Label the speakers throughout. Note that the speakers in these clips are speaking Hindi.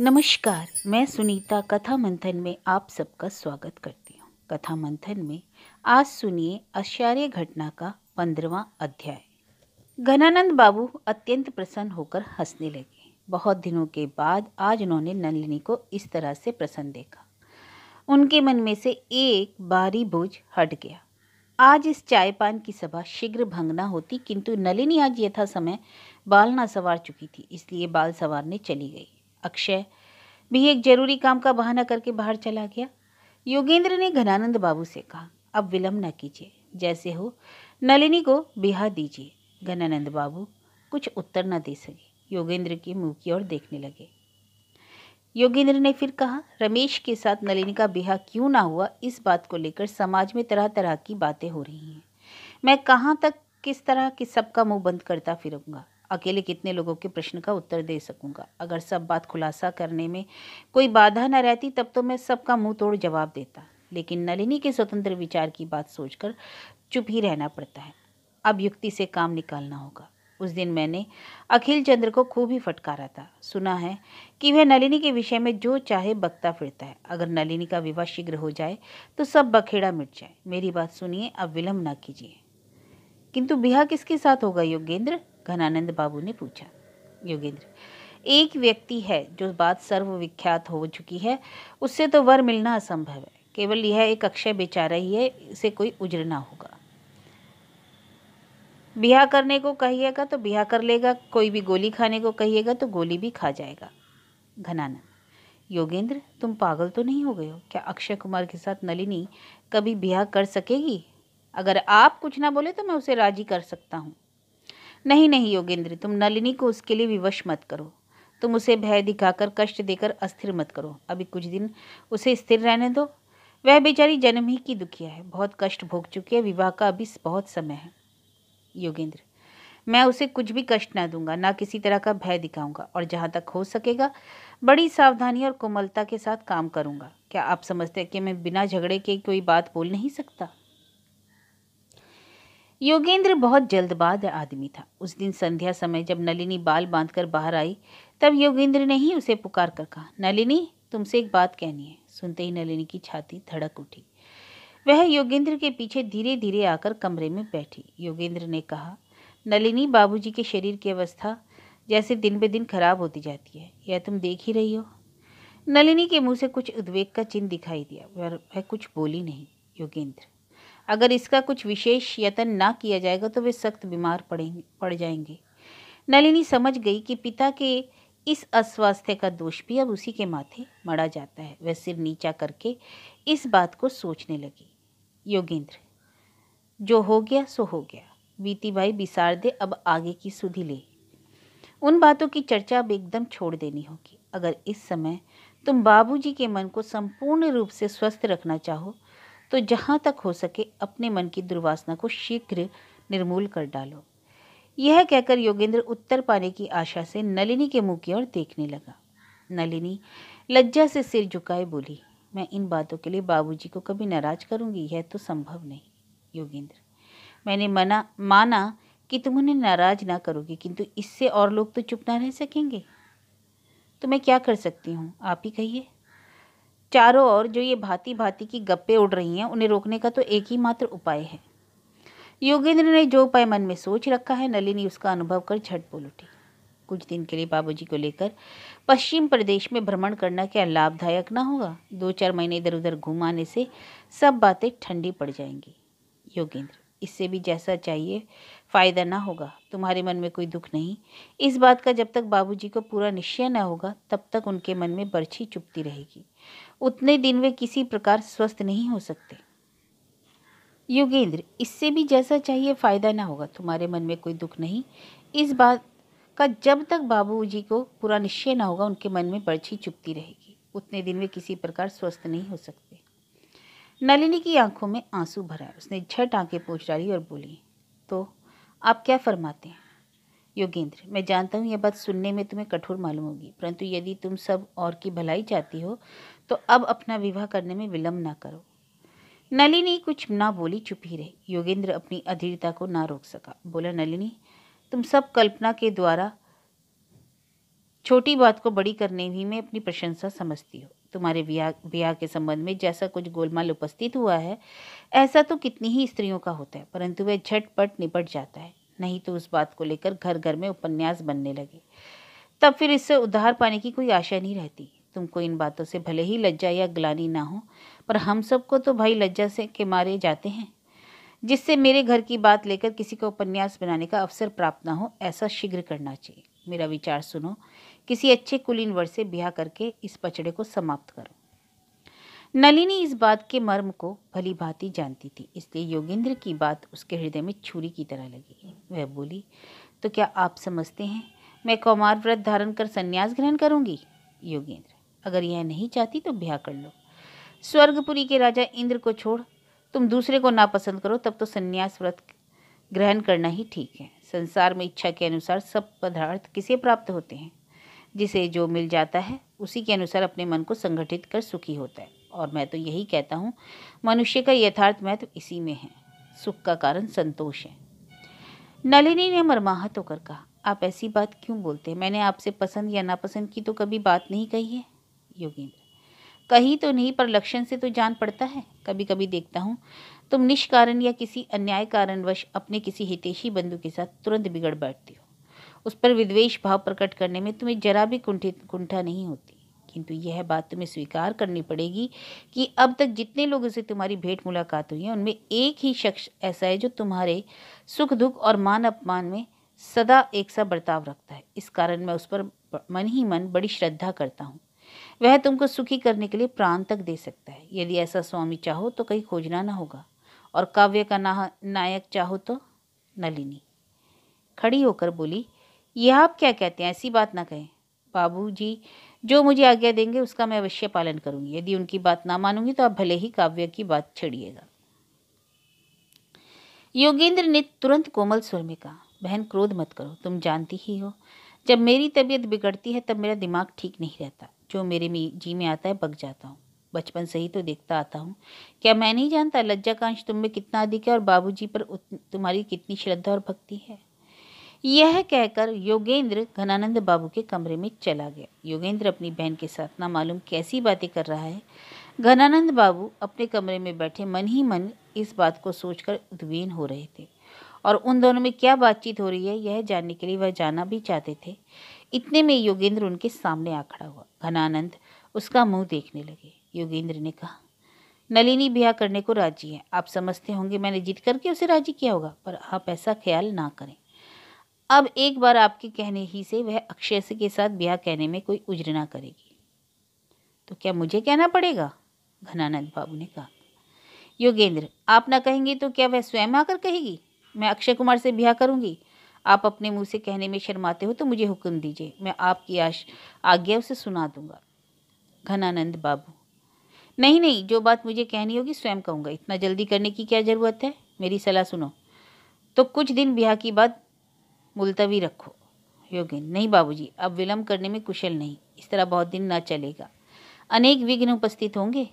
Speaker 1: नमस्कार मैं सुनीता कथा मंथन में आप सबका स्वागत करती हूँ कथा मंथन में आज सुनिए आश्चर्य घटना का पंद्रवा अध्याय घनानंद बाबू अत्यंत प्रसन्न होकर हंसने लगे बहुत दिनों के बाद आज उन्होंने नलिनी को इस तरह से प्रसन्न देखा उनके मन में से एक बारी बोझ हट गया आज इस चाय पान की सभा शीघ्र भंगना होती किंतु नलिनी आज यथा समय बाल ना संवार चुकी थी इसलिए बाल संवारने चली गई अक्षय भी एक जरूरी काम का बहाना करके बाहर चला गया योगेंद्र ने घनानंद बाबू से कहा अब विलम्ब न कीजिए जैसे हो नलिनी को बिहा दीजिए घनानंद बाबू कुछ उत्तर न दे सके योगेंद्र के मुँह की ओर देखने लगे योगेंद्र ने फिर कहा रमेश के साथ नलिनी का बिहा क्यों ना हुआ इस बात को लेकर समाज में तरह तरह की बातें हो रही हैं मैं कहाँ तक किस तरह के सबका मुंह बंद करता फिरूंगा अकेले कितने लोगों के प्रश्न का उत्तर दे सकूंगा अगर सब बात खुलासा करने में कोई बाधा न रहती तब तो मैं सबका मुंह तोड़ जवाब देता लेकिन नलिनी के स्वतंत्र विचार की बात सोचकर चुप ही रहना पड़ता है अब युक्ति से काम निकालना होगा उस दिन मैंने अखिल चंद्र को खूब ही फटकारा था सुना है कि वह नलिनी के विषय में जो चाहे बकता फिरता है अगर नलिनी का विवाह शीघ्र हो जाए तो सब बखेड़ा मिट जाए मेरी बात सुनिए अब विलम्ब ना कीजिए किंतु ब्याह किसके साथ होगा योगेंद्र घनानंद बाबू ने पूछा योगेंद्र एक व्यक्ति है जो बात सर्वविख्यात हो चुकी है उससे तो वर मिलना असंभव है केवल यह एक अक्षय बेचारा ही है इसे कोई ना होगा ब्याह करने को कहिएगा तो ब्याह कर लेगा कोई भी गोली खाने को कहिएगा तो गोली भी खा जाएगा घनानंद योगेंद्र तुम पागल तो नहीं हो गए हो क्या अक्षय कुमार के साथ नलिनी कभी ब्याह कर सकेगी अगर आप कुछ ना बोले तो मैं उसे राजी कर सकता हूँ नहीं नहीं योगेंद्र तुम नलिनी को उसके लिए विवश मत करो तुम उसे भय दिखाकर कष्ट देकर अस्थिर मत करो अभी कुछ दिन उसे स्थिर रहने दो वह बेचारी जन्म ही की दुखिया है बहुत कष्ट भोग चुकी है विवाह का अभी बहुत समय है योगेंद्र मैं उसे कुछ भी कष्ट ना दूंगा ना किसी तरह का भय दिखाऊंगा और जहाँ तक हो सकेगा बड़ी सावधानी और कोमलता के साथ काम करूंगा क्या आप समझते हैं कि मैं बिना झगड़े के कोई बात बोल नहीं सकता योगेंद्र बहुत जल्दबाज आदमी था उस दिन संध्या समय जब नलिनी बाल बांधकर बाहर आई तब योगेंद्र ने ही उसे पुकार कर कहा नलिनी तुमसे एक बात कहनी है सुनते ही नलिनी की छाती धड़क उठी वह योगेंद्र के पीछे धीरे धीरे आकर कमरे में बैठी योगेंद्र ने कहा नलिनी बाबूजी के शरीर की अवस्था जैसे दिन ब दिन खराब होती जाती है यह तुम देख ही रही हो नलिनी के मुंह से कुछ उद्वेग का चिन्ह दिखाई दिया वह कुछ बोली नहीं योगेंद्र अगर इसका कुछ विशेष यत्न ना किया जाएगा तो वे सख्त बीमार पड़ेंगे पड़ जाएंगे नलिनी समझ गई कि पिता के इस अस्वास्थ्य का दोष भी अब उसी के माथे मड़ा जाता है वह सिर नीचा करके इस बात को सोचने लगी योगेंद्र जो हो गया सो हो गया बीती भाई बिसार दे अब आगे की सुधि ले उन बातों की चर्चा अब एकदम छोड़ देनी होगी अगर इस समय तुम बाबूजी के मन को संपूर्ण रूप से स्वस्थ रखना चाहो तो जहाँ तक हो सके अपने मन की दुर्वासना को शीघ्र निर्मूल कर डालो यह कहकर योगेंद्र उत्तर पाने की आशा से नलिनी के मुँह की ओर देखने लगा नलिनी लज्जा से सिर झुकाए बोली मैं इन बातों के लिए बाबूजी को कभी नाराज करूंगी यह तो संभव नहीं योगेंद्र मैंने मना माना कि तुम उन्हें नाराज ना करोगी किंतु इससे और लोग तो चुप ना रह सकेंगे तो मैं क्या कर सकती हूँ आप ही कहिए चारों ओर जो ये भांति भांति की गप्पे उड़ रही हैं उन्हें रोकने का तो एक ही मात्र उपाय है योगेंद्र ने जो उपाय मन में सोच रखा है नलिनी उसका अनुभव कर झट बोल उठी कुछ दिन के लिए बाबूजी को लेकर पश्चिम प्रदेश में भ्रमण करना क्या लाभदायक ना होगा दो चार महीने इधर उधर घूम आने से सब बातें ठंडी पड़ जाएंगी योगेंद्र इससे भी जैसा चाहिए फ़ायदा ना होगा तुम्हारे मन में कोई दुख नहीं इस बात का जब तक बाबूजी को पूरा निश्चय ना होगा तब तक उनके मन में बर्छी चुपती रहेगी उतने दिन वे किसी प्रकार स्वस्थ नहीं हो सकते युगेंद्र इससे भी जैसा चाहिए फ़ायदा ना होगा तुम्हारे मन में कोई दुख नहीं इस बात का जब तक बाबूजी को पूरा निश्चय ना होगा उनके मन में बर्छी चुपती रहेगी उतने दिन वे किसी प्रकार स्वस्थ नहीं हो सकते नलिनी की आंखों में आंसू भरा उसने झट आंखें पूछ डाली और बोली तो आप क्या फरमाते हैं योगेंद्र मैं जानता हूँ यह बात सुनने में तुम्हें कठोर मालूम होगी परंतु यदि तुम सब और की भलाई चाहती हो तो अब अपना विवाह करने में विलम्ब ना करो नलिनी कुछ ना बोली चुप ही रही योगेंद्र अपनी अधीरता को ना रोक सका बोला नलिनी तुम सब कल्पना के द्वारा छोटी बात को बड़ी करने ही में अपनी प्रशंसा समझती हो तुम्हारे ब्याह ब्याह के संबंध में जैसा कुछ गोलमाल उपस्थित हुआ है ऐसा तो कितनी ही स्त्रियों का होता है परंतु वह झटपट निपट जाता है नहीं तो उस बात को लेकर घर घर में उपन्यास बनने लगे तब फिर इससे उधार पाने की कोई आशा नहीं रहती तुमको इन बातों से भले ही लज्जा या ग्लानी ना हो पर हम सबको तो भाई लज्जा से के मारे जाते हैं जिससे मेरे घर की बात लेकर किसी को उपन्यास बनाने का अवसर प्राप्त ना हो ऐसा शीघ्र करना चाहिए मेरा विचार सुनो किसी अच्छे कुलीन वर्ष से ब्याह करके इस पचड़े को समाप्त करो नलिनी इस बात के मर्म को भली भांति जानती थी इसलिए योगेंद्र की बात उसके हृदय में छुरी की तरह लगी वह बोली तो क्या आप समझते हैं मैं कौमार व्रत धारण कर संन्यास ग्रहण करूंगी योगेंद्र अगर यह नहीं चाहती तो ब्याह कर लो स्वर्गपुरी के राजा इंद्र को छोड़ तुम दूसरे को नापसंद करो तब तो संन्यास व्रत ग्रहण करना ही ठीक है संसार में इच्छा के अनुसार सब पदार्थ किसे प्राप्त होते हैं जिसे जो मिल जाता है उसी के अनुसार अपने मन को संगठित कर सुखी होता है और मैं तो यही कहता हूँ मनुष्य का यथार्थ महत्व तो इसी में है सुख का कारण संतोष है नलिनी ने मरमाहत होकर कहा आप ऐसी बात क्यों बोलते हैं मैंने आपसे पसंद या नापसंद की तो कभी बात नहीं कही है योगेंद्र कही तो नहीं पर लक्षण से तो जान पड़ता है कभी कभी देखता हूँ तुम निष्कारण या किसी अन्याय कारणवश अपने किसी हितेशी बंधु के साथ तुरंत बिगड़ बैठती हो उस पर विद्वेश भाव प्रकट करने में तुम्हें जरा भी कुंठित कुंठा नहीं होती किंतु तो यह बात तुम्हें स्वीकार करनी पड़ेगी कि अब तक जितने लोगों से तुम्हारी भेंट मुलाकात हुई है उनमें एक ही शख्स ऐसा है जो तुम्हारे सुख दुख और मान अपमान में सदा एक सा बर्ताव रखता है इस कारण मैं उस पर मन ही मन बड़ी श्रद्धा करता हूँ वह तुमको सुखी करने के लिए प्राण तक दे सकता है यदि ऐसा स्वामी चाहो तो कहीं खोजना ना होगा और काव्य का ना, नायक चाहो तो नलिनी खड़ी होकर बोली यह आप क्या कहते हैं ऐसी बात ना कहें बाबूजी जो मुझे आज्ञा देंगे उसका मैं अवश्य पालन करूंगी यदि उनकी बात ना मानूंगी तो आप भले ही काव्य की बात छेड़िएगा योगेंद्र ने तुरंत कोमल स्वर में कहा बहन क्रोध मत करो तुम जानती ही हो जब मेरी तबीयत बिगड़ती है तब मेरा दिमाग ठीक नहीं रहता जो मेरे में जी में आता है बग जाता हूँ बचपन से ही तो देखता आता हूँ क्या मैं नहीं जानता लज्जाकांश तुम में कितना अधिक है और बाबूजी पर तुम्हारी कितनी श्रद्धा और भक्ति है यह कहकर योगेंद्र घनानंद बाबू के कमरे में चला गया योगेंद्र अपनी बहन के साथ ना मालूम कैसी बातें कर रहा है घनानंद बाबू अपने कमरे में बैठे मन ही मन इस बात को सोचकर उद्वीन हो रहे थे और उन दोनों में क्या बातचीत हो रही है यह जानने के लिए वह जाना भी चाहते थे इतने में योगेंद्र उनके सामने आ खड़ा हुआ घनानंद उसका मुंह देखने लगे योगेंद्र ने कहा नलिनी ब्याह करने को राजी है आप समझते होंगे मैंने जीत करके उसे राजी किया होगा पर आप ऐसा ख्याल ना करें अब एक बार आपके कहने ही से वह अक्षय के साथ ब्याह कहने में कोई उज्र ना करेगी तो क्या मुझे कहना पड़ेगा घनानंद बाबू ने कहा योगेंद्र आप ना कहेंगे तो क्या वह स्वयं आकर कहेगी मैं अक्षय कुमार से ब्याह करूंगी आप अपने मुंह से कहने में शर्माते हो तो मुझे हुक्म दीजिए मैं आपकी आश आज्ञा उसे सुना दूंगा घनानंद बाबू नहीं नहीं जो बात मुझे कहनी होगी स्वयं कहूँगा इतना जल्दी करने की क्या ज़रूरत है मेरी सलाह सुनो तो कुछ दिन ब्याह की बात मुलतवी रखो योगेंद्र नहीं बाबूजी अब विलम्ब करने में कुशल नहीं इस तरह बहुत दिन न चलेगा अनेक विघ्न उपस्थित होंगे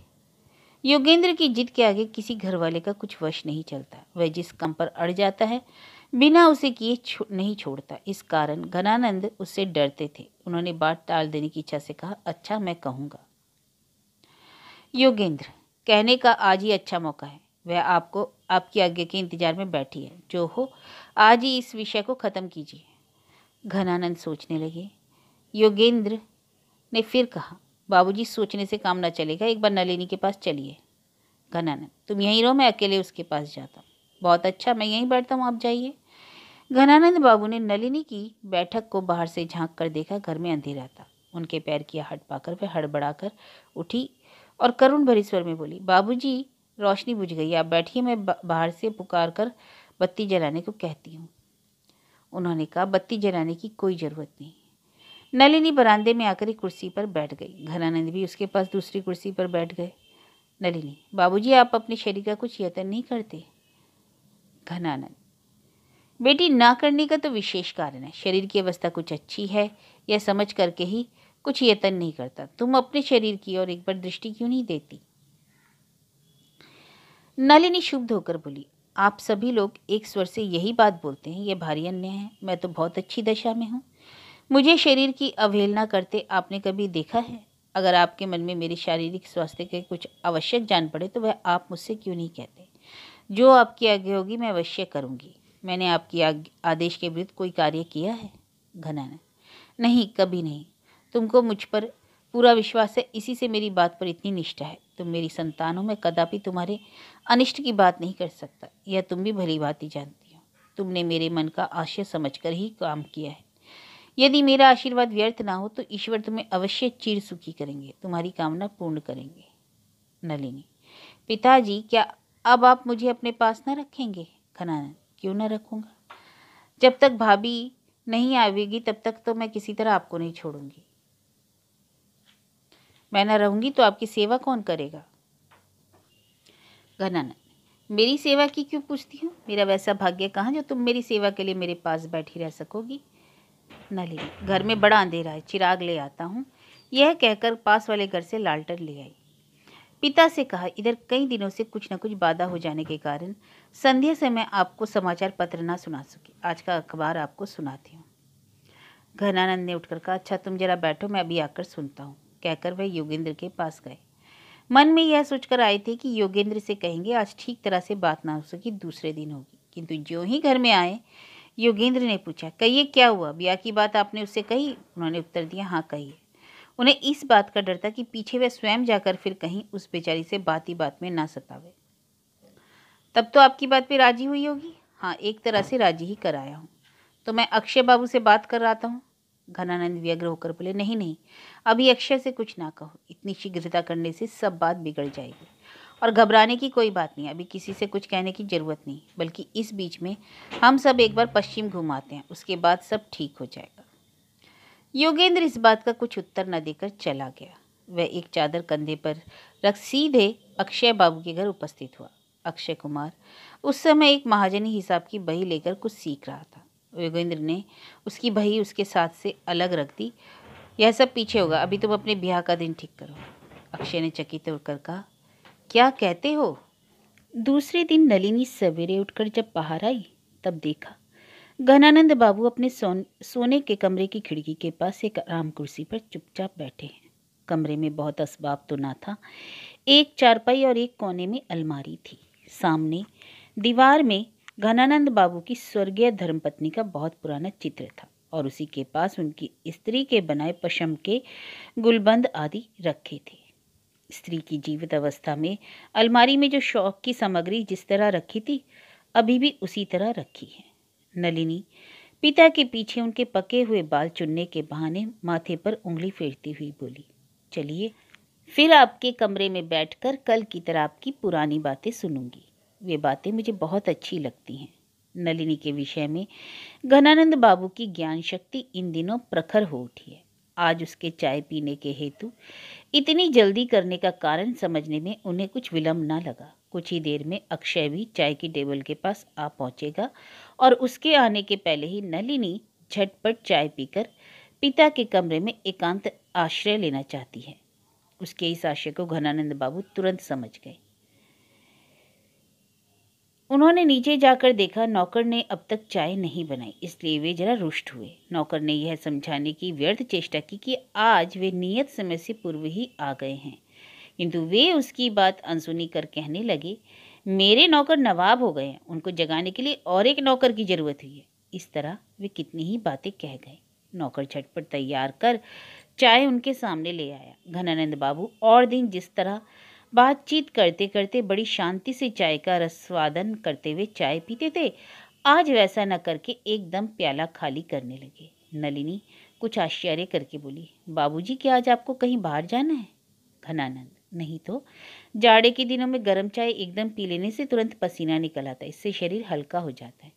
Speaker 1: योगेंद्र की जिद के आगे किसी घर वाले का कुछ वश नहीं चलता वह जिस कम पर अड़ जाता है बिना उसे किए छो, नहीं छोड़ता इस कारण घनानंद उससे डरते थे उन्होंने बात टाल देने की इच्छा से कहा अच्छा मैं कहूँगा योगेंद्र कहने का आज ही अच्छा मौका है वह आपको आपकी आज्ञा के इंतजार में बैठी है जो हो आज ही इस विषय को ख़त्म कीजिए घनानंद सोचने लगे योगेंद्र ने फिर कहा बाबूजी सोचने से काम ना चलेगा एक बार नलिनी के पास चलिए घनानंद तुम यहीं रहो मैं अकेले उसके पास जाता हूँ बहुत अच्छा मैं यहीं बैठता हूँ आप जाइए घनानंद बाबू ने नलिनी की बैठक को बाहर से झांक कर देखा घर में अंधेरा था उनके पैर की आहट पाकर वह हड़बड़ाकर उठी और करुण भरी स्वर में बोली बाबूजी रोशनी बुझ गई आप बैठिए मैं बाहर से पुकार कर बत्ती जलाने को कहती हूँ उन्होंने कहा बत्ती जलाने की कोई ज़रूरत नहीं नलिनी बरामदे में आकर एक कुर्सी पर बैठ गई घनानंद भी उसके पास दूसरी कुर्सी पर बैठ गए नलिनी बाबूजी आप अपने शरीर का कुछ यत्न नहीं करते घनानंद बेटी ना करने का तो विशेष कारण है शरीर की अवस्था कुछ अच्छी है यह समझ करके ही कुछ यत्न नहीं करता तुम अपने शरीर की ओर एक बार दृष्टि क्यों नहीं देती नलिनी शुभ होकर बोली आप सभी लोग एक स्वर से यही बात बोलते हैं यह भारी अन्य है मैं तो बहुत अच्छी दशा में हूँ मुझे शरीर की अवहेलना करते आपने कभी देखा है अगर आपके मन में मेरे शारीरिक स्वास्थ्य के कुछ आवश्यक जान पड़े तो वह आप मुझसे क्यों नहीं कहते जो आपकी आज्ञा होगी मैं अवश्य करूँगी मैंने आपकी आदेश के विरुद्ध कोई कार्य किया है घनाना नहीं कभी नहीं तुमको मुझ पर पूरा विश्वास है इसी से मेरी बात पर इतनी निष्ठा है तुम मेरी संतानों में कदापि तुम्हारे अनिष्ट की बात नहीं कर सकता यह तुम भी भली बात ही जानती हो तुमने मेरे मन का आशय समझकर ही काम किया है यदि मेरा आशीर्वाद व्यर्थ ना हो तो ईश्वर तुम्हें अवश्य चीर सुखी करेंगे तुम्हारी कामना पूर्ण करेंगे नलिनी पिताजी क्या अब आप मुझे अपने पास न रखेंगे खनानन क्यों न रखूँगा जब तक भाभी नहीं आवेगी तब तक तो मैं किसी तरह आपको नहीं छोड़ूंगी मैं ना रहूँगी तो आपकी सेवा कौन करेगा घनानंद मेरी सेवा की क्यों पूछती हूँ मेरा वैसा भाग्य कहाँ जो तुम मेरी सेवा के लिए मेरे पास बैठी रह सकोगी नलिनी घर में बड़ा अंधेरा है चिराग ले आता हूँ यह कहकर पास वाले घर से लालटन ले आई पिता से कहा इधर कई दिनों से कुछ न कुछ बाधा हो जाने के कारण संध्या से मैं आपको समाचार पत्र ना सुना सकी आज का अखबार आपको सुनाती हूँ घनानंद ने उठकर कहा अच्छा तुम जरा बैठो मैं अभी आकर सुनता हूँ कहकर वह योगेंद्र के पास गए मन में यह सोचकर आए थे कि योगेंद्र से कहेंगे आज ठीक तरह से बात ना हो सकी दूसरे दिन होगी किंतु जो ही घर में आए योगेंद्र ने पूछा कहिए क्या हुआ ब्याह की बात आपने उससे कही उन्होंने उत्तर दिया हाँ कहिए उन्हें इस बात का डर था कि पीछे वह स्वयं जाकर फिर कहीं उस बेचारी से बात ही बात में ना सतावे तब तो आपकी बात पे राजी हुई होगी हाँ एक तरह से राजी ही कराया हूँ तो मैं अक्षय बाबू से बात कर रहा था हूँ घनानंद व्यग्र होकर बोले नहीं नहीं अभी अक्षय से कुछ ना कहो इतनी शीघ्रता करने से सब बात बिगड़ जाएगी और घबराने की कोई बात नहीं अभी किसी से कुछ कहने की ज़रूरत नहीं बल्कि इस बीच में हम सब एक बार पश्चिम घुमाते हैं उसके बाद सब ठीक हो जाएगा योगेंद्र इस बात का कुछ उत्तर न देकर चला गया वह एक चादर कंधे पर रख सीधे अक्षय बाबू के घर उपस्थित हुआ अक्षय कुमार उस समय एक महाजनी हिसाब की बही लेकर कुछ सीख रहा था योगेंद्र ने उसकी बही उसके साथ से अलग रख दी यह सब पीछे होगा अभी तुम अपने ब्याह का दिन ठीक करो अक्षय ने चकित होकर कहा क्या कहते हो दूसरे दिन नलिनी सवेरे उठकर जब बाहर आई तब देखा घनानंद बाबू अपने सोन सोने के कमरे की खिड़की के पास एक आराम कुर्सी पर चुपचाप बैठे हैं कमरे में बहुत असबाब तो ना था एक चारपाई और एक कोने में अलमारी थी सामने दीवार में घनानंद बाबू की स्वर्गीय धर्मपत्नी का बहुत पुराना चित्र था और उसी के पास उनकी स्त्री के बनाए पशम के गुलबंद आदि रखे थे स्त्री की जीवित अवस्था में अलमारी में जो शौक की सामग्री जिस तरह रखी थी अभी भी उसी तरह रखी है नलिनी पिता के पीछे उनके पके हुए बाल चुनने के बहाने माथे पर उंगली फेरती हुई बोली चलिए फिर आपके कमरे में बैठकर कल की तरह आपकी पुरानी बातें सुनूंगी वे बातें मुझे बहुत अच्छी लगती हैं नलिनी के विषय में घनानंद बाबू की ज्ञान शक्ति इन दिनों प्रखर हो उठी है आज उसके चाय पीने के हेतु इतनी जल्दी करने का कारण समझने में उन्हें कुछ विलम्ब ना लगा कुछ ही देर में अक्षय भी चाय की टेबल के पास आ पहुंचेगा और उसके आने के पहले ही नलिनी झटपट चाय पीकर पिता के कमरे में एकांत आश्रय लेना चाहती है उसके इस आशय को घनानंद बाबू तुरंत समझ गए उन्होंने नीचे जाकर देखा नौकर ने अब तक चाय नहीं बनाई इसलिए वे जरा रुष्ट हुए नौकर ने यह समझाने की व्यर्थ चेष्टा की कि आज वे नियत समय से पूर्व ही आ गए हैं किंतु वे उसकी बात अनसुनी कर कहने लगे मेरे नौकर नवाब हो गए हैं उनको जगाने के लिए और एक नौकर की ज़रूरत हुई है इस तरह वे कितनी ही बातें कह गए नौकर झटपट तैयार कर चाय उनके सामने ले आया घनानंद बाबू और दिन जिस तरह बातचीत करते करते बड़ी शांति से चाय का रसवादन करते हुए चाय पीते थे आज वैसा न करके एकदम प्याला खाली करने लगे नलिनी कुछ आश्चर्य करके बोली बाबूजी क्या आज आपको कहीं बाहर जाना है घनानंद नहीं तो जाड़े के दिनों में गर्म चाय एकदम पी लेने से तुरंत पसीना निकल आता है इससे शरीर हल्का हो जाता है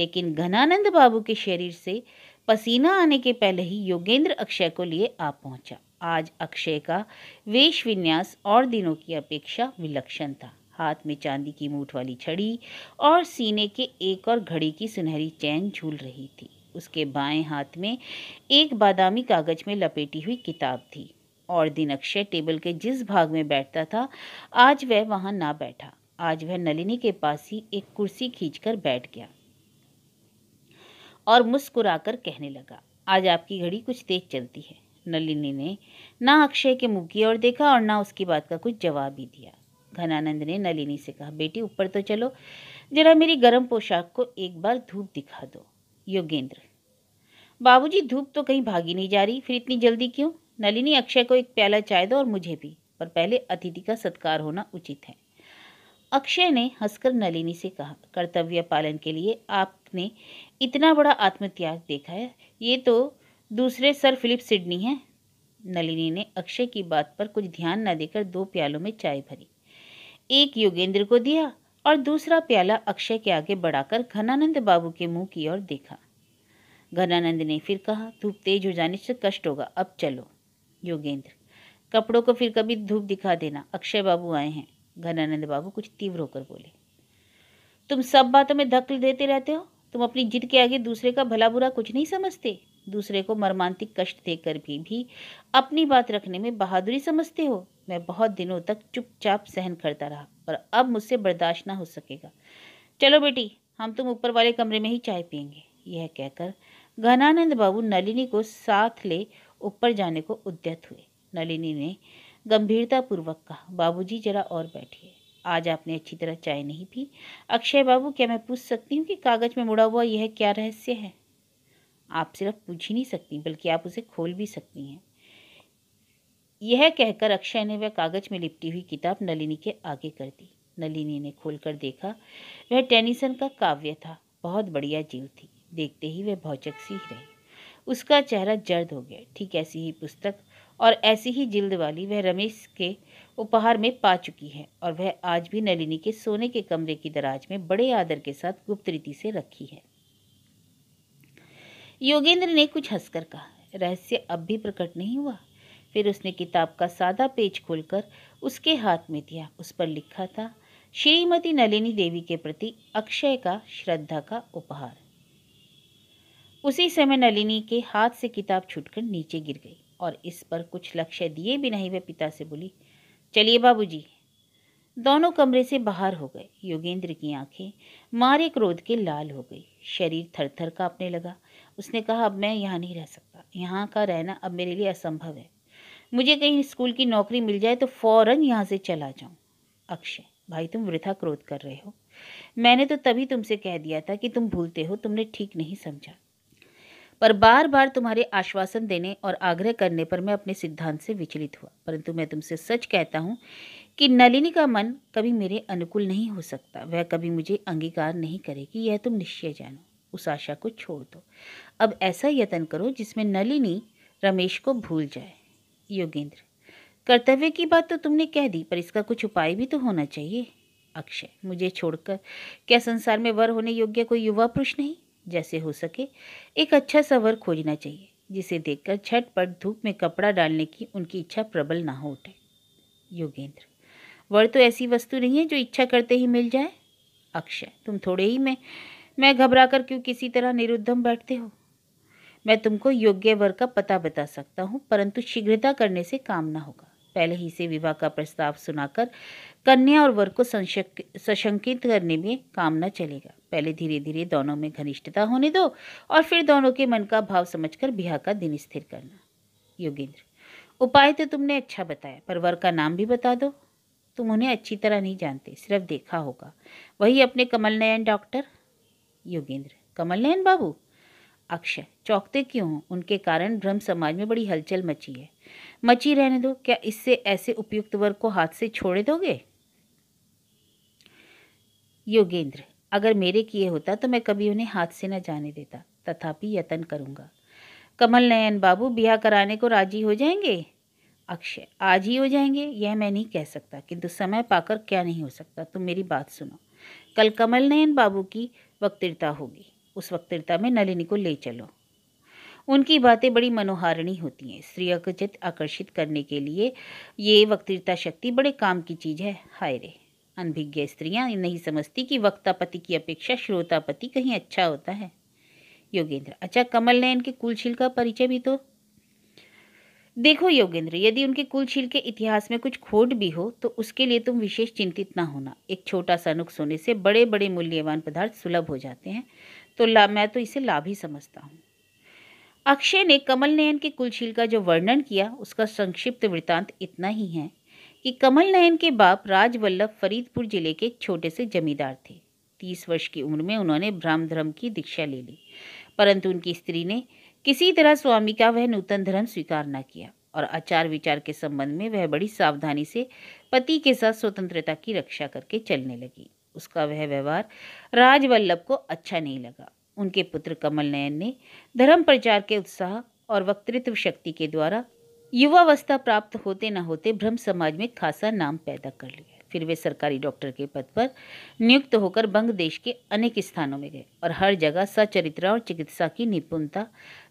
Speaker 1: लेकिन घनानंद बाबू के शरीर से पसीना आने के पहले ही योगेंद्र अक्षय को लिए आ पहुंचा आज अक्षय का वेश विन्यास और दिनों की अपेक्षा विलक्षण था हाथ में चांदी की मूठ वाली छड़ी और सीने के एक और घड़ी की सुनहरी चैन झूल रही थी उसके बाएं हाथ में एक बादामी कागज में लपेटी हुई किताब थी और दिन अक्षय टेबल के जिस भाग में बैठता था आज वह वहाँ ना बैठा आज वह नलिनी के पास ही एक कुर्सी खींचकर बैठ गया और मुस्कुराकर कहने लगा आज आपकी घड़ी कुछ तेज चलती है नलिनी ने ना अक्षय के मुख की ओर देखा और ना उसकी बात का कुछ जवाब ही दिया घनानंद ने नलिनी से कहा बेटी ऊपर तो चलो जरा मेरी गर्म पोशाक को एक बार धूप दिखा दो योगेंद्र बाबूजी धूप तो कहीं भागी नहीं जा रही फिर इतनी जल्दी क्यों नलिनी अक्षय को एक प्याला चाय दो और मुझे भी पर पहले अतिथि का सत्कार होना उचित है अक्षय ने हंसकर नलिनी से कहा कर्तव्य पालन के लिए आपने इतना बड़ा आत्मत्याग देखा है ये तो दूसरे सर फिलिप सिडनी हैं नलिनी ने अक्षय की बात पर कुछ ध्यान न देकर दो प्यालों में चाय भरी एक योगेंद्र को दिया और दूसरा प्याला अक्षय के आगे बढ़ाकर घनानंद बाबू के मुंह की ओर देखा घनानंद ने फिर कहा धूप तेज हो जाने से कष्ट होगा अब चलो योगेंद्र कपड़ों को फिर कभी धूप दिखा देना अक्षय बाबू आए हैं घनानंद बाबू कुछ तीव्र होकर बोले तुम सब बातों में धक्ल देते रहते हो तुम अपनी जिद के आगे दूसरे का भला बुरा कुछ नहीं समझते दूसरे को मर्मांतिक कष्ट देकर भी भी अपनी बात रखने में बहादुरी समझते हो मैं बहुत दिनों तक चुपचाप सहन करता रहा पर अब मुझसे बर्दाश्त ना हो सकेगा चलो बेटी हम तुम ऊपर वाले कमरे में ही चाय पियेंगे यह कहकर घनानंद बाबू नलिनी को साथ ले ऊपर जाने को उद्यत हुए नलिनी ने गंभीरतापूर्वक कहा बाबूजी जरा और बैठिए आज आपने अच्छी तरह चाय नहीं पी अक्षय बाबू क्या मैं पूछ सकती हूँ कि कागज में मुड़ा हुआ यह क्या रहस्य है आप सिर्फ पूछ ही नहीं सकती बल्कि आप उसे खोल भी सकती हैं यह कहकर अक्षय ने वह कागज में लिपटी हुई किताब नलिनी के आगे कर दी नलिनी ने खोलकर देखा वह टेनिसन का काव्य था बहुत बढ़िया जीव थी देखते ही वह भौचक सी रही उसका चेहरा जर्द हो गया ठीक ऐसी ही पुस्तक और ऐसी ही जिल्द वाली वह रमेश के उपहार में पा चुकी है और वह आज भी नलिनी के सोने के कमरे की दराज में बड़े आदर के साथ गुप्त रीति से रखी है योगेंद्र ने कुछ हंसकर कहा रहस्य अब भी प्रकट नहीं हुआ फिर उसने किताब का सादा पेज खोलकर उसके हाथ में दिया उस पर लिखा था श्रीमती नलिनी देवी के प्रति अक्षय का श्रद्धा का उपहार उसी समय नलिनी के हाथ से किताब छूटकर नीचे गिर गई और इस पर कुछ लक्ष्य दिए भी नहीं वह पिता से बोली चलिए बाबूजी दोनों कमरे से बाहर हो गए योगेंद्र की आंखें मारे क्रोध के लाल हो गई शरीर थरथर कांपने लगा उसने कहा अब मैं यहाँ नहीं रह सकता यहाँ का रहना अब मेरे लिए असंभव है मुझे कहीं स्कूल की नौकरी मिल जाए तो फ़ौरन यहाँ से चला जाऊँ अक्षय भाई तुम वृथा क्रोध कर रहे हो मैंने तो तभी तुमसे कह दिया था कि तुम भूलते हो तुमने ठीक नहीं समझा पर बार बार तुम्हारे आश्वासन देने और आग्रह करने पर मैं अपने सिद्धांत से विचलित हुआ परंतु मैं तुमसे सच कहता हूँ कि नलिनी का मन कभी मेरे अनुकूल नहीं हो सकता वह कभी मुझे अंगीकार नहीं करेगी यह तुम निश्चय जानो उस आशा को छोड़ दो अब ऐसा यत्न करो जिसमें नलिनी रमेश को भूल जाए योगेंद्र कर्तव्य की बात तो तुमने कह दी पर इसका कुछ उपाय भी तो होना चाहिए अक्षय मुझे छोड़कर क्या संसार में वर होने योग्य कोई युवा पुरुष नहीं जैसे हो सके एक अच्छा सा वर खोजना चाहिए जिसे देखकर झटपट धूप में कपड़ा डालने की उनकी इच्छा प्रबल ना हो उठे योगेंद्र वर तो ऐसी वस्तु नहीं है जो इच्छा करते ही मिल जाए अक्षय तुम थोड़े ही में मैं घबरा कर क्यों किसी तरह निरुद्धम बैठते हो मैं तुमको योग्य वर का पता बता सकता हूँ परंतु शीघ्रता करने से काम ना होगा पहले ही से विवाह का प्रस्ताव सुनाकर कन्या और वर को सशंकित करने में काम न चलेगा पहले धीरे धीरे दोनों में घनिष्ठता होने दो और फिर दोनों के मन का भाव समझकर ब्याह का दिन स्थिर करना योगेंद्र उपाय तो तुमने अच्छा बताया पर वर का नाम भी बता दो तुम उन्हें अच्छी तरह नहीं जानते सिर्फ देखा होगा वही अपने कमल नयन डॉक्टर योगेंद्र कमल नयन बाबू अक्षय चौंकते क्यों हों उनके कारण ब्रह्म समाज में बड़ी हलचल मची है मची रहने दो क्या इससे ऐसे उपयुक्त वर्ग को हाथ से छोड़े दोगे योगेंद्र अगर मेरे किए होता तो मैं कभी उन्हें हाथ से न जाने देता तथापि यत्न करूंगा कमल नयन बाबू ब्याह कराने को राजी हो जाएंगे अक्षय आज ही हो जाएंगे यह मैं नहीं कह सकता किंतु समय पाकर क्या नहीं हो सकता तुम मेरी बात सुनो कल कमल नयन बाबू की वक्तृता होगी उस वक्तृता में नलिनी को ले चलो उनकी बातें बड़ी मनोहारिणी होती हैं स्त्री को आकर्षित करने के लिए ये वक्तृता शक्ति बड़े काम की चीज़ है हाय रे अनभिज्ञ स्त्रियाँ नहीं समझती कि वक्तापति की अपेक्षा श्रोतापति कहीं अच्छा होता है योगेंद्र अच्छा कमल नयन के कुलशील का परिचय भी तो देखो योगेंद्र यदि उनके कुलशील के इतिहास में कुछ खोट भी हो तो उसके लिए तुम विशेष चिंतित ना होना एक छोटा सा नुक सोने से बड़े बड़े मूल्यवान पदार्थ सुलभ हो जाते हैं तो ला मैं तो इसे लाभ ही समझता हूँ अक्षय ने कमल नयन के कुलशील का जो वर्णन किया उसका संक्षिप्त वृतांत इतना ही है कि कमल नयन के बाप राजवल्लभ फरीदपुर जिले के एक छोटे से जमींदार थे तीस वर्ष की उम्र में उन्होंने ब्राह्मधर्म की दीक्षा ले ली परंतु उनकी स्त्री ने किसी तरह स्वामी का वह नूतन धर्म स्वीकार न किया और आचार विचार के संबंध में वह बड़ी सावधानी से पति के साथ स्वतंत्रता की रक्षा करके चलने लगी उसका वह व्यवहार राजवल्लभ को अच्छा नहीं लगा उनके पुत्र कमल नयन ने धर्म प्रचार के उत्साह और वक्तृत्व शक्ति के द्वारा युवावस्था प्राप्त होते न होते ब्रह्म समाज में खासा नाम पैदा कर लिया फिर वे सरकारी डॉक्टर के पद पर नियुक्त होकर बंग के अनेक स्थानों में गए और हर जगह सचरित्र और चिकित्सा की निपुणता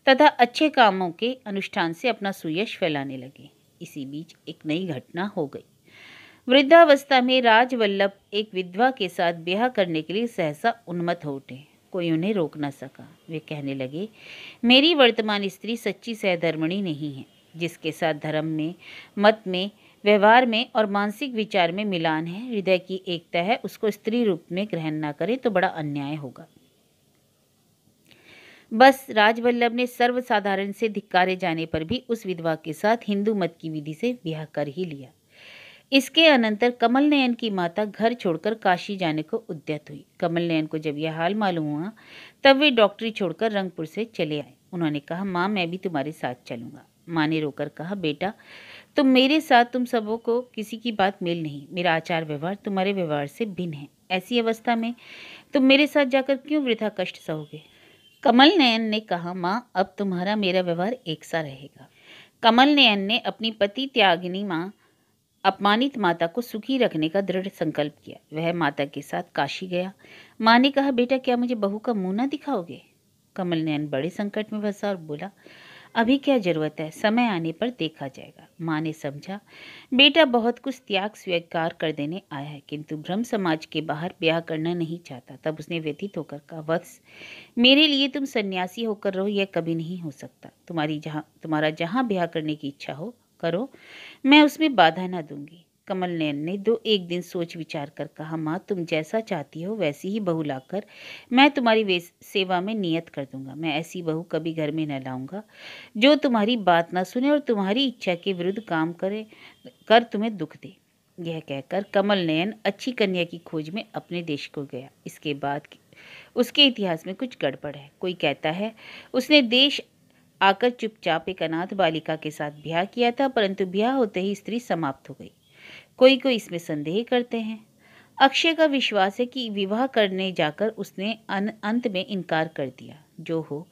Speaker 1: तथा अच्छे कामों के अनुष्ठान से अपना सुयश फैलाने लगे इसी बीच एक नई घटना हो गई वृद्धावस्था में राजवल्लभ एक विधवा के साथ ब्याह करने के लिए सहसा उन्मत्त हो उठे कोई उन्हें रोक न सका वे कहने लगे मेरी वर्तमान स्त्री सच्ची सहधर्मणी नहीं है जिसके साथ धर्म में मत में व्यवहार में और मानसिक विचार में मिलान है हृदय की एकता है उसको स्त्री रूप में ग्रहण ना करें तो बड़ा अन्याय होगा बस राजवल्लभ ने सर्वसाधारण से धिक्कारे जाने पर भी उस विधवा के साथ हिंदू मत की विधि से ब्याह कर ही लिया इसके अनंतर कमल नयन की माता घर छोड़कर काशी जाने को उद्यत हुई कमल नयन को जब यह हाल मालूम हुआ तब वे डॉक्टरी छोड़कर रंगपुर से चले आए उन्होंने कहा माँ मैं भी तुम्हारे साथ चलूंगा माँ ने रोकर कहा बेटा तो मेरे साथ तुम सबों को किसी की बात मेल नहीं मेरा आचार व्यवहार तुम्हारे व्यवहार से भिन्न है ऐसी अवस्था में तुम मेरे साथ जाकर क्यों वृथा कष्ट सहोगे कमल नयन ने कहा माँ अब तुम्हारा मेरा व्यवहार एक सा रहेगा कमल नयन ने अपनी पति त्यागिनी माँ अपमानित माता को सुखी रखने का दृढ़ संकल्प किया वह माता के साथ काशी गया माँ ने कहा बेटा क्या मुझे बहू का मुँह ना दिखाओगे कमल नयन बड़े संकट में फंसा और बोला अभी क्या ज़रूरत है समय आने पर देखा जाएगा माँ ने समझा बेटा बहुत कुछ त्याग स्वीकार कर देने आया है किंतु ब्रह्म समाज के बाहर ब्याह करना नहीं चाहता तब उसने व्यतीत होकर कहा वत्स मेरे लिए तुम सन्यासी होकर रहो यह कभी नहीं हो सकता तुम्हारी जहाँ तुम्हारा जहाँ ब्याह करने की इच्छा हो करो मैं उसमें बाधा ना दूंगी कमल नयन ने दो एक दिन सोच विचार कर कहा माँ तुम जैसा चाहती हो वैसी ही बहू लाकर मैं तुम्हारी सेवा में नियत कर दूंगा मैं ऐसी बहू कभी घर में न लाऊंगा जो तुम्हारी बात ना सुने और तुम्हारी इच्छा के विरुद्ध काम करे कर तुम्हें दुख दे यह कहकर कमल नयन अच्छी कन्या की खोज में अपने देश को गया इसके बाद उसके इतिहास में कुछ गड़बड़ है कोई कहता है उसने देश आकर चुपचाप एक अनाथ बालिका के साथ ब्याह किया था परंतु ब्याह होते ही स्त्री समाप्त हो गई कोई कोई इसमें संदेह करते हैं अक्षय का विश्वास है कि विवाह करने जाकर उसने अंत में इनकार कर दिया जो हो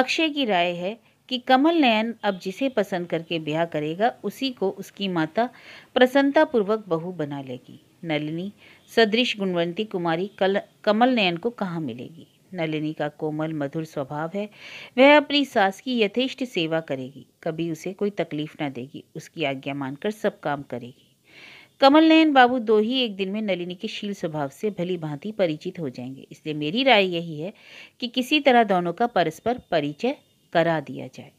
Speaker 1: अक्षय की राय है कि कमल नयन अब जिसे पसंद करके ब्याह करेगा उसी को उसकी माता प्रसन्नतापूर्वक बहू बना लेगी नलिनी सदृश गुणवंती कुमारी कल कमल नयन को कहाँ मिलेगी नलिनी का कोमल मधुर स्वभाव है वह अपनी सास की यथेष्ट सेवा करेगी कभी उसे कोई तकलीफ ना देगी उसकी आज्ञा मानकर सब काम करेगी कमल नयन बाबू दो ही एक दिन में नलिनी के शील स्वभाव से भली भांति परिचित हो जाएंगे इसलिए मेरी राय यही है कि किसी तरह दोनों का परस्पर परिचय करा दिया जाए